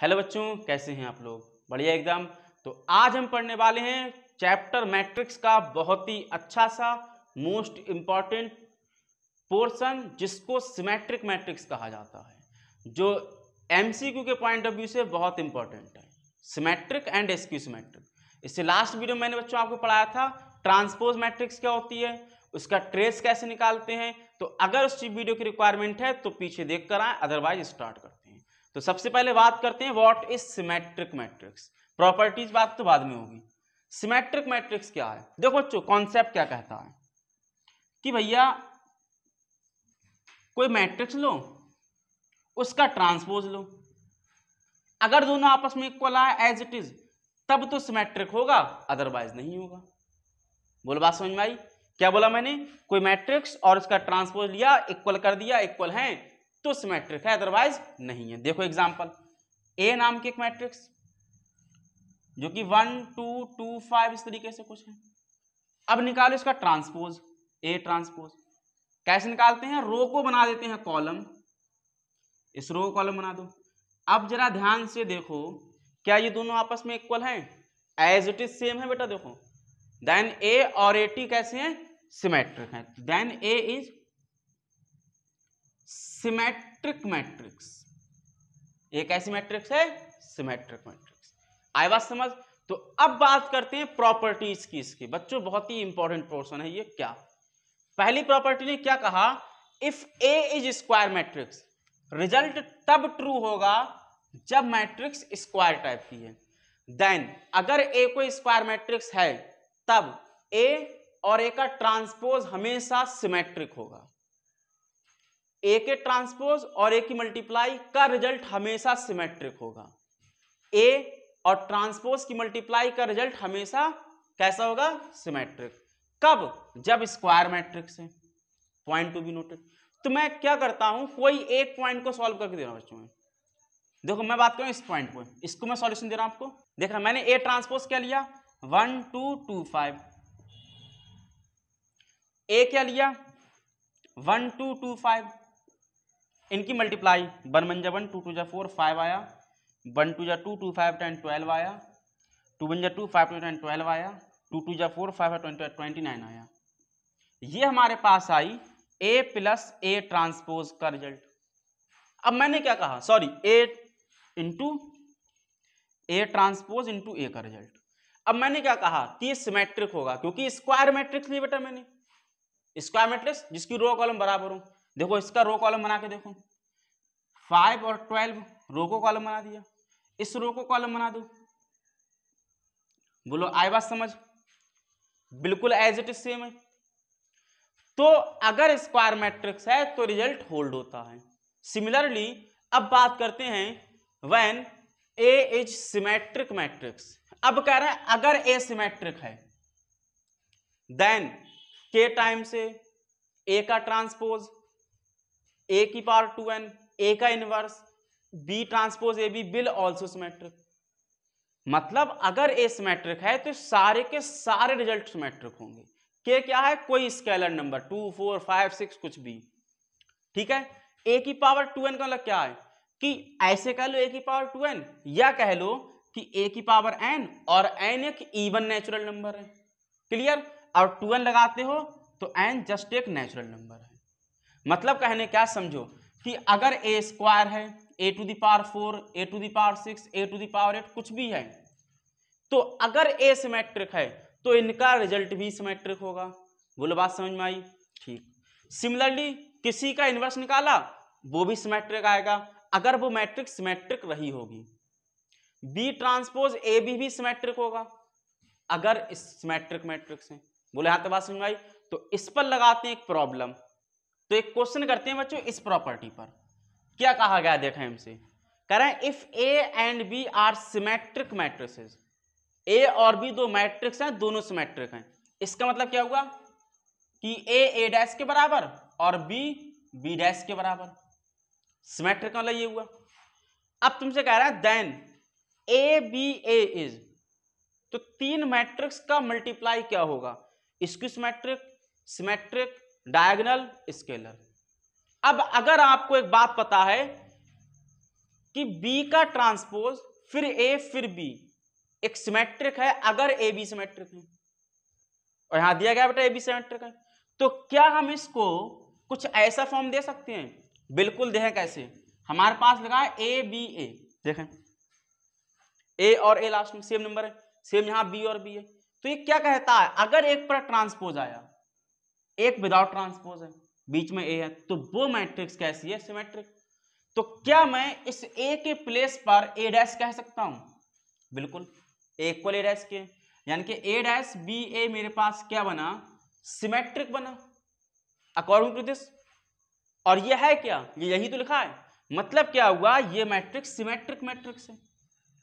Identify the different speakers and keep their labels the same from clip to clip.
Speaker 1: hello बच्चों कैसे हैं आप लोग बढ़िया एकदम तो आज हम पढ़ने वाले हैं चैप्टर मैट्रिक्स का बहुत ही अच्छा सा मोस्ट इम्पॉर्टेंट पोर्शन जिसको सिमेट्रिक मैट्रिक्स कहा जाता है जो एमसीक्यू के पॉइंट ऑफ व्यू से बहुत इंपॉर्टेंट है सिमेट्रिक एंड एसक्यू सिमेट्रिक इससे लास्ट वीडियो मैंने बच्चों आपको पढ़ाया था ट्रांसपोज मैट्रिक्स क्या होती है उसका ट्रेस कैसे निकालते हैं तो अगर उस वीडियो की रिक्वायरमेंट है तो पीछे देख कर आए अदरवाइज स्टार्ट कर तो सबसे पहले बात करते हैं what is symmetric matrix properties बात तो बाद में होगी सिमेट्रिक मैट्रिक्स क्या है देखो बच्चों कॉन्सेप्ट क्या कहता है कि भैया कोई मैट्रिक्स लो उसका ट्रांसपोज लो अगर दोनों आपस में इक्वल आए एज इट इज तब तो सिमेट्रिक होगा अदरवाइज नहीं होगा बोल बात समझ में आई क्या बोला मैंने कोई मैट्रिक्स और उसका ट्रांसपोज लिया इक्वल कर दिया इक्वल है तो सिमेट्रिक है अदरवाइज नहीं है देखो एग्जाम्पल ए नाम की एक मैट्रिक्स जो कि वन टू टू फाइव इस तरीके से कुछ है अब निकालो इसका ट्रांसपोज ए ट्रांसपोज कैसे निकालते हैं रो को बना देते हैं कॉलम इस रो को कॉलम बना दो अब जरा ध्यान से देखो क्या ये दोनों आपस में इक्वल हैं एज इट इज सेम है बेटा देखो देन ए और ए टी कैसे हैं सिमेट्रिक है then A is symmetric matrix एक ऐसी मैट्रिक्स है सिमेट्रिक मैट्रिक्स आई बात समझ तो अब बात करते हैं प्रॉपर्टीज की इसकी बच्चों बहुत ही इंपॉर्टेंट पोर्शन है ये क्या पहली प्रॉपर्टी ने क्या कहा if A is square matrix result तब ट्रू होगा जब मैट्रिक्स स्क्वायर टाइप की है देन अगर ए कोई स्क्वायर मैट्रिक्स है तब ए और ए का ट्रांसपोज हमेशा सिमेट्रिक होगा ए के ट्रांसपोज और ए की मल्टीप्लाई का रिजल्ट हमेशा सिमेट्रिक होगा ए और ट्रांसपोज की मल्टीप्लाई का रिजल्ट हमेशा कैसा होगा सिमेट्रिक कब जब स्क्वायर मैट्रिक्स है पॉइंट टू बी नोटेड तो मैं क्या करता हूं कोई एक पॉइंट को सॉल्व करके दे रहा हूं बच्चों देखो मैं बात करूं इस पॉइंट को इसको मैं सॉल्यूशन दे रहा हूं आपको देख रहा मैंने ए ट्रांसपोज क्या लिया one two two five A क्या लिया वन टू टू फाइव इनकी मल्टीप्लाई वन वन जा वन टू टू जा फोर फाइव आया वन टू जा two two five ten twelve आया टू वन जा two five two ten twelve आया टू टू जा four five twenty twenty nine आया ये हमारे पास आई ए प्लस ए ट्रांसपोज का रिजल्ट अब मैंने क्या कहा sorry A into A transpose into A का रिजल्ट अब मैंने क्या कहा कि सिमेट्रिक होगा क्योंकि स्क्वायर मैट्रिक्स नहीं बेटा मैंने स्क्वायर मैट्रिक्स जिसकी रो कॉलम बराबर हूं देखो इसका रो कॉलम बना के देखो फाइव और ट्वेल्व रो को कॉलम बना दिया इस रो को कॉलम बना दो बोलो आई बात समझ बिल्कुल एज इट इज सेम है तो अगर स्क्वायर मैट्रिक्स है तो रिजल्ट होल्ड होता है सिमिलरली अब बात करते हैं when A is symmetric matrix अब कह रहे हैं अगर ए सिमेट्रिक है देन के टाइम से ए का ट्रांसपोज ए की पावर टू एन ए का inverse B transpose A B will also symmetric मतलब अगर ए सिमेट्रिक है तो सारे के सारे रिजल्ट सिमेट्रिक होंगे के क्या है कोई scalar number two four five six कुछ भी ठीक है ए की पावर टू एन का मतलब क्या है कि ऐसे कह लो ए की पावर टू एन या कह लो कि ए की पावर एन और एन एक इवन नेचुरल नंबर है क्लियर और टू एन लगाते हो तो एन जस्ट एक नेचुरल नंबर है मतलब कहने क्या समझो कि अगर ए स्क्वायर है A to the power four A to the power six A to the power eight कुछ भी है तो अगर ए सिमेट्रिक है तो इनका रिजल्ट भी सिमेट्रिक होगा बोलो बात समझ में आई ठीक सिमिलरली किसी का इन्वर्स निकाला वो भी सिमेट्रिक आएगा अगर वो मैट्रिक सिमेट्रिक रही होगी बी ट्रांसपोज ए बी भी सिमेट्रिक होगा अगर सिमेट्रिक मैट्रिक्स है बोले हाथ बात समझ में आई तो इस पर लगाते हैं एक प्रॉब्लम तो एक क्वेश्चन करते हैं बच्चों इस प्रॉपर्टी पर क्या कहा गया देखें हमसे करें if A and B are symmetric matrices A और बी दो मैट्रिक्स हैं दोनों सिमेट्रिक हैं इसका मतलब क्या हुआ कि ए ए डैश के बराबर और बी बी डैश के बराबर सिमेट्रिक मतलब ये हुआ अब तुमसे कह रहा है then A B A is तो तीन मैट्रिक्स का मल्टीप्लाई क्या होगा इसकी सिमेट्रिक सिमेट्रिक डायगनल स्केलर अब अगर आपको एक बात पता है कि बी का ट्रांसपोज फिर ए फिर बी एक सिमेट्रिक है अगर ए बी सिमेट्रिक है और यहां दिया गया बेटा ए बी सिमेट्रिक है तो क्या हम इसको कुछ ऐसा फॉर्म दे सकते हैं बिल्कुल देखें कैसे हमारे पास लगा है ए बी ए देखें ए और ए लास्ट में सेम नंबर है सेम यहां बी और बी है तो ये क्या कहता है अगर एक पर ट्रांसपोज आया एक विदाउट ट्रांसपोज है बीच में ए है तो वो मैट्रिक्स कैसी है सिमेट्रिक तो क्या मैं इस ए के प्लेस पर ए डैश कह सकता हूं बिल्कुल इक्वल ए डैश के यानी कि ए डैश बी ए मेरे पास क्या बना सिमेट्रिक बना अकॉर्डिंग टू दिस और ये है क्या ये यही तो लिखा है मतलब क्या हुआ ये मैट्रिक्स सिमेट्रिक मैट्रिक्स है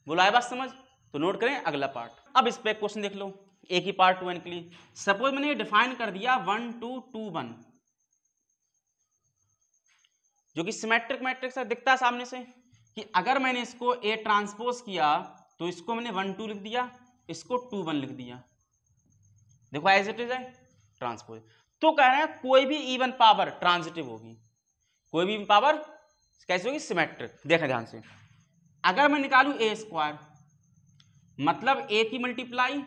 Speaker 1: बोला है बात समझ तो नोट करें अगला पार्ट अब इस पर क्वेश्चन देख लो एक ही पार्ट टू एन के लिए सपोज मैंने ये डिफाइन कर दिया वन टू टू वन जो कि सिमेट्रिक मैट्रिक्स है दिखता है सामने से कि अगर मैंने इसको ए ट्रांसपोज किया तो इसको मैंने वन टू लिख दिया इसको टू वन लिख दिया देखो एज इट इज है ट्रांसपोज तो कह रहे हैं कोई भी इवन पावर ट्रांजिटिव होगी कोई भी पावर कैसे होगी सिमेट्रिक देखें ध्यान से अगर मैं निकालू ए स्क्वायर मतलब ए की मल्टीप्लाई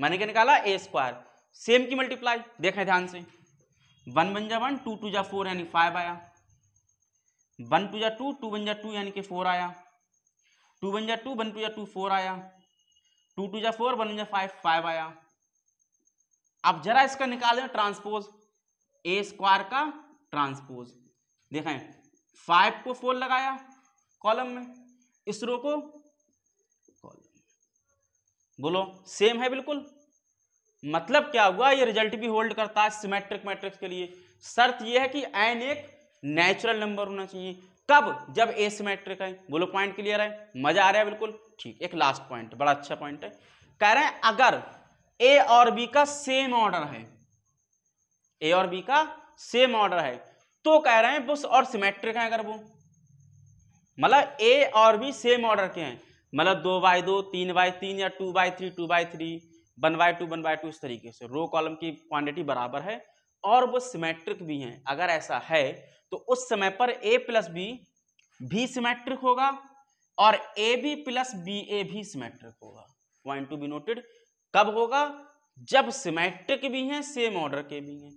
Speaker 1: मैंने क्या निकाला ए स्क्वायर सेम की मल्टीप्लाई देखें ध्यान से वन बन जा वन टू टू जा फोर यानी फाइव आया वन टू जा टू टू बन जा टू यानी कि फोर आया टू बन जा टू वन टू जा टू फोर आया टू टू जा फोर वन जा फाइव फाइव आया अब जरा इसका निकाल दें ट्रांसपोज ए स्क्वायर का ट्रांसपोज देखें फाइव को फोर लगाया कॉलम में इस रो को बोलो सेम है बिल्कुल मतलब क्या हुआ ये रिजल्ट भी होल्ड करता है सिमेट्रिक मैट्रिक्स के लिए शर्त यह है कि एन एक नेचुरल नंबर होना चाहिए कब जब ए सिमेट्रिक है बोलो पॉइंट क्लियर है मजा आ रहा है बिल्कुल ठीक एक लास्ट पॉइंट बड़ा अच्छा पॉइंट है कह रहे हैं अगर ए और बी का सेम ऑर्डर है ए और बी का सेम ऑर्डर है तो कह रहे हैं बस और सिमेट्रिक है अगर वो मतलब ए और बी सेम ऑर्डर के हैं मतलब दो बाई दो तीन बाई तीन या two by three two by three one by two one by two इस तरीके से रो कॉलम की क्वांटिटी बराबर है और वो सिमेट्रिक भी हैं अगर ऐसा है तो उस समय पर ए प्लस बी भी सिमेट्रिक होगा और A B plus B A भी सिमेट्रिक होगा पॉइंट टू बी नोटेड कब होगा जब सिमेट्रिक भी हैं सेम ऑर्डर के भी हैं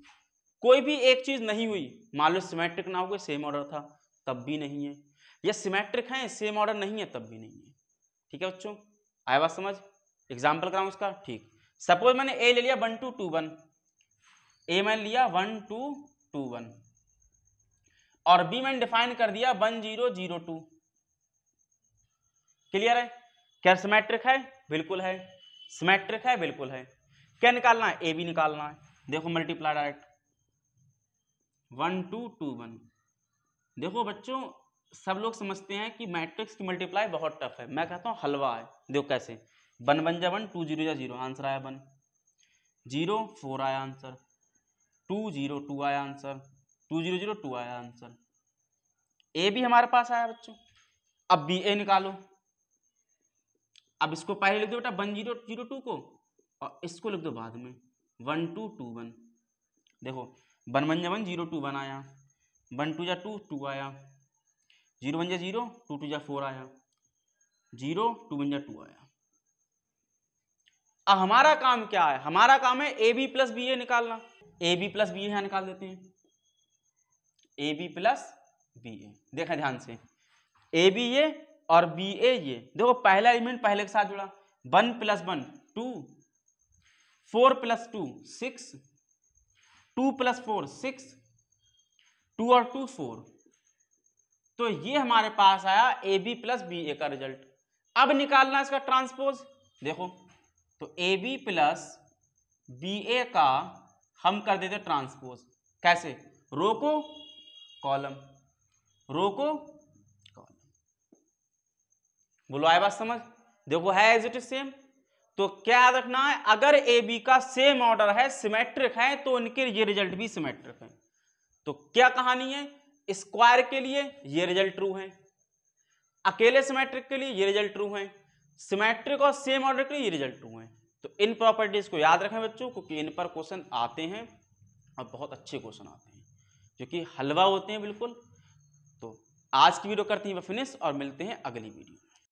Speaker 1: कोई भी एक चीज नहीं हुई मान लो सिमेट्रिक ना हो गए सेम ऑर्डर था तब भी नहीं है या सिमेट्रिक है सेम ऑर्डर नहीं है तब भी नहीं है ठीक है बच्चों आया बात समझ एग्जाम्पल कराऊँ उसका ठीक सपोज मैंने ए ले लिया one two two one A मैंने लिया वन टू टू वन और बी मैंने डिफाइन कर दिया one zero zero two clear है क्या सिमेट्रिक है बिल्कुल है सिमेट्रिक है बिल्कुल है क्या निकालना है ए बी निकालना है देखो multiply direct one two two one देखो बच्चों सब लोग समझते हैं कि मैट्रिक्स की मल्टीप्लाई बहुत टफ है मैं कहता हूँ हलवा है देखो कैसे वन वन जा वन टू जीरो या जीरो आंसर आया वन जीरो फोर आया आंसर टू जीरो टू आया answer two zero zero two आया आंसर ए भी हमारे पास आया बच्चों अब बी ए निकालो अब इसको पहले लिख दो बेटा वन जीरो जीरो टू को और इसको लिख दो बाद में वन टू टू वन देखो वन वन जा वन जीरो टू वन आया वन टू जा टू टू आया जीरो वन जा जीरो टू टू जा फोर आया जीरो टू वन जा टू आया अब हमारा काम क्या है हमारा काम है A B plus B A निकालना A B plus B A यहां निकाल देते हैं A B plus B A देखा ध्यान से ए बी ए और बी ए ये देखो पहला एलिमेंट पहले के साथ जुड़ा one plus one two four plus two six two plus four six two और टू फोर तो ये हमारे पास आया A B plus B A का रिजल्ट अब निकालना इसका ट्रांसपोज देखो तो A B plus B A का हम कर देते ट्रांसपोज कैसे रोको कॉलम रोको कॉलम बोलो आए बात समझ देखो है एज इट इज सेम तो क्या याद रखना है अगर ए बी का सेम ऑर्डर है सिमेट्रिक है तो इनके ये रिजल्ट भी सिमेट्रिक है तो क्या कहानी है स्क्वायर के लिए ये रिजल्ट ट्रू है अकेले सिमेट्रिक के लिए ये रिजल्ट ट्रू है सिमेट्रिक और सेम ऑर्डर के लिए ये रिजल्ट ट्रू है तो इन प्रॉपर्टीज को याद रखें बच्चों क्योंकि इन पर क्वेश्चन आते हैं और बहुत अच्छे क्वेश्चन आते हैं जो कि हलवा होते हैं बिल्कुल तो आज की वीडियो करते हैं फिनिश और मिलते हैं अगली वीडियो